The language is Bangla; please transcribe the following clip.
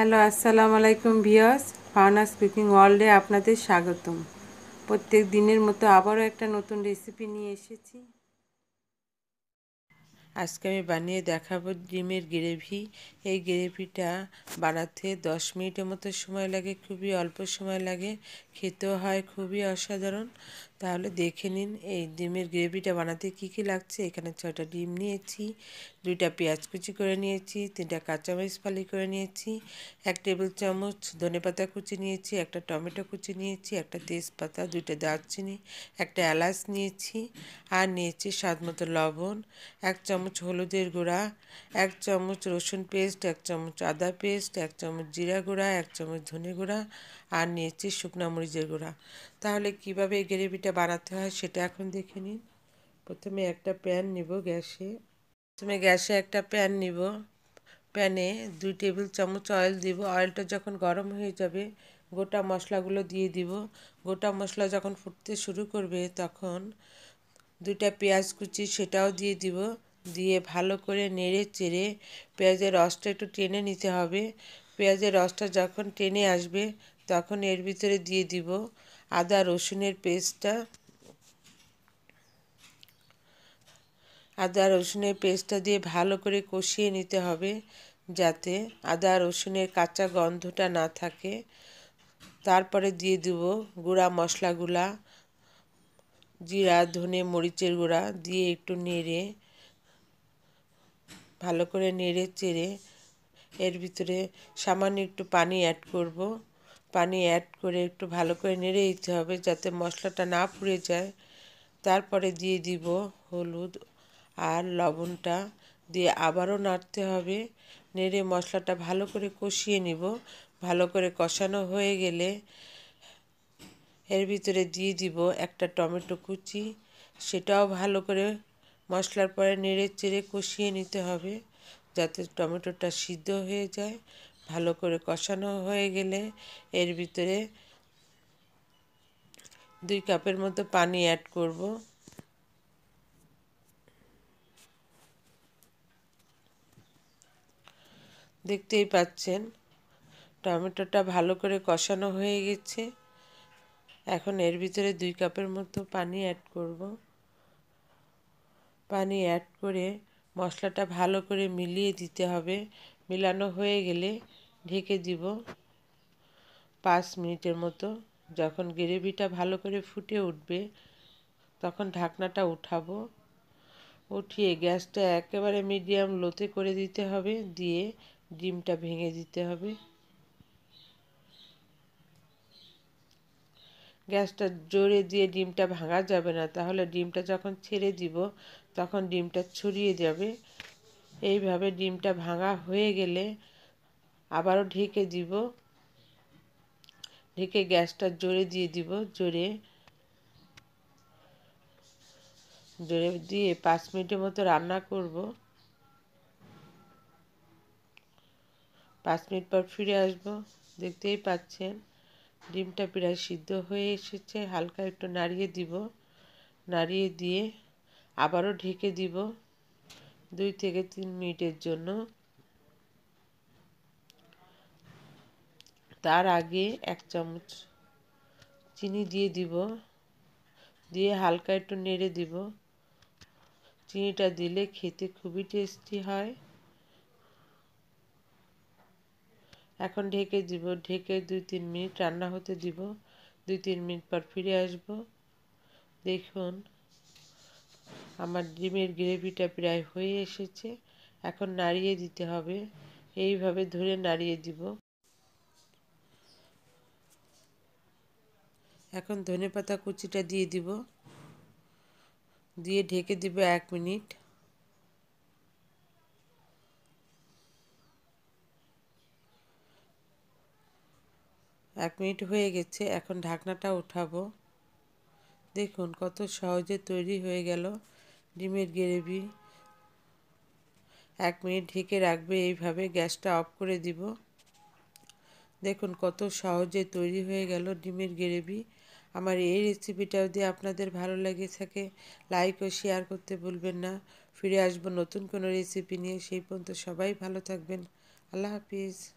হ্যালো আসসালামু আলাইকুম ভিয়াস ফাউনাস স্পিকিং ওয়ার্ল্ডে আপনাদের স্বাগতম প্রত্যেক দিনের মতো আবারও একটা নতুন রেসিপি নিয়ে এসেছি আজকে আমি বানিয়ে দেখাবো ডিমের গ্রেভি এই গ্রেভিটা বানাতে দশ মিনিটের মতো সময় লাগে খুবই অল্প সময় লাগে খেতেও হয় খুবই অসাধারণ তাহলে দেখে নিন এই ডিমের গ্রেভিটা বানাতে কি কি লাগছে এখানে ছয়টা ডিম নিয়েছি দুইটা পেঁয়াজ কুচি করে নিয়েছি তিনটা কাঁচামরিচ ফালি করে নিয়েছি এক টেবিল চামচ ধনে পাতা কুচি নিয়েছি একটা টমেটো কুচি নিয়েছি একটা তেজপাতা দুইটা দারচিনি একটা এলাচ নিয়েছি আর নিয়েছি স্বাদ মতো লবণ এক চামচ হলুদের গুঁড়া এক চামচ রসুন পেস্ট এক চামচ আদা পেস্ট এক চামচ জিরা গুঁড়া এক চামচ ধনে গুঁড়া আর নিয়েছি শুকনা মরিচের গুঁড়া তাহলে কিভাবে এই গ্রেভিটা এটা বানাতে হয় সেটা এখন দেখে নিন প্রথমে একটা প্যান নিব গ্যাসে প্রথমে গ্যাসে একটা প্যান নিব প্যানে দুই টেবিল চামচ অয়েল দিব অয়েলটা যখন গরম হয়ে যাবে গোটা মশলাগুলো দিয়ে দিব গোটা মশলা যখন ফুটতে শুরু করবে তখন দুইটা পেঁয়াজ কুচি সেটাও দিয়ে দিব দিয়ে ভালো করে নেড়ে চেড়ে পেঁয়াজের রসটা একটু টেনে নিতে হবে পেঁয়াজের রসটা যখন টেনে আসবে তখন এর ভিতরে দিয়ে দিব আদা রসুনের পেস্টটা আদা রসুনের পেস্টটা দিয়ে ভালো করে কষিয়ে নিতে হবে যাতে আদা রসুনের কাঁচা গন্ধটা না থাকে তারপরে দিয়ে দেব গুঁড়া মশলাগুলা জিরা ধনে মরিচের গুঁড়া দিয়ে একটু নেড়ে ভালো করে নেড়ে চেড়ে এর ভিতরে সামান্য একটু পানি অ্যাড করবো পানি অ্যাড করে একটু ভালো করে নেড়ে দিতে হবে যাতে মশলাটা না পুড়ে যায় তারপরে দিয়ে দিব হলুদ আর লবণটা দিয়ে আবারও নাড়তে হবে নেড়ে মশলাটা ভালো করে কষিয়ে নিব ভালো করে কষানো হয়ে গেলে এর ভিতরে দিয়ে দিব একটা টমেটো কুচি সেটাও ভালো করে মশলার পরে নেড়ে চেড়ে কষিয়ে নিতে হবে যাতে টমেটোটা সিদ্ধ হয়ে যায় ভালো করে কষানো হয়ে গেলে এর ভিতরে দুই কাপের মতো পানি অ্যাড করব দেখতেই পাচ্ছেন টমেটোটা ভালো করে কষানো হয়ে গেছে এখন এর ভিতরে দুই কাপের মতো পানি অ্যাড করব পানি অ্যাড করে মশলাটা ভালো করে মিলিয়ে দিতে হবে মেলানো হয়ে গেলে ঢেকে দিব পাঁচ মিনিটের মতো যখন গ্রেভিটা ভালো করে ফুটে উঠবে তখন ঢাকনাটা উঠাবো উঠিয়ে গ্যাসটা একেবারে মিডিয়াম লোতে করে দিতে হবে দিয়ে ডিমটা ভেঙে দিতে হবে গ্যাসটা জোরে দিয়ে ডিমটা ভাঙা যাবে না তাহলে ডিমটা যখন ছেড়ে দিব তখন ডিমটা ছড়িয়ে যাবে এইভাবে ডিমটা ভাঙা হয়ে গেলে আবারও ঢেকে দিব ঢেকে গ্যাসটা জোরে দিয়ে দিব জোরে জোরে দিয়ে পাঁচ মিনিটের মতো রান্না করব পাঁচ মিনিট পর ফিরে আসব দেখতেই পাচ্ছেন ডিমটা প্রায় সিদ্ধ হয়ে এসেছে হালকা একটু নাড়িয়ে দিব নাড়িয়ে দিয়ে আবারও ঢেকে দিব দুই থেকে তিন মিনিটের জন্য তার আগে এক চামচ চিনি দিয়ে দিব দিয়ে হালকা একটু নেড়ে দিব চিনিটা দিলে খেতে খুবই টেস্টি হয় এখন ঢেকে দিব ঢেকে দুই তিন মিনিট রান্না হতে দিব দুই তিন মিনিট পর ফিরে আসব দেখুন আমার ডিমের গ্রেভিটা প্রায় হয়ে এসেছে এখন নাড়িয়ে দিতে হবে এইভাবে ধরে নাড়িয়ে দিব এখন ধনে পাতা কুচিটা দিয়ে দিব দিয়ে ঢেকে দিব এক মিনিট এক মিনিট হয়ে গেছে এখন ঢাকনাটা উঠাবো দেখুন কত সহজে তৈরি হয়ে গেল ডিমের গ্রেভি এক মিনিট ঢেকে রাখবে এইভাবে গ্যাসটা অফ করে দিব দেখুন কত সহজে তৈরি হয়ে গেল ডিমের গ্রেভি আমার এই রেসিপিটা যদি আপনাদের ভালো লাগে থাকে লাইক ও শেয়ার করতে ভুলবেন না ফিরে আসবো নতুন কোনো রেসিপি নিয়ে সেই পর্যন্ত সবাই ভালো থাকবেন আল্লাহ হাফিজ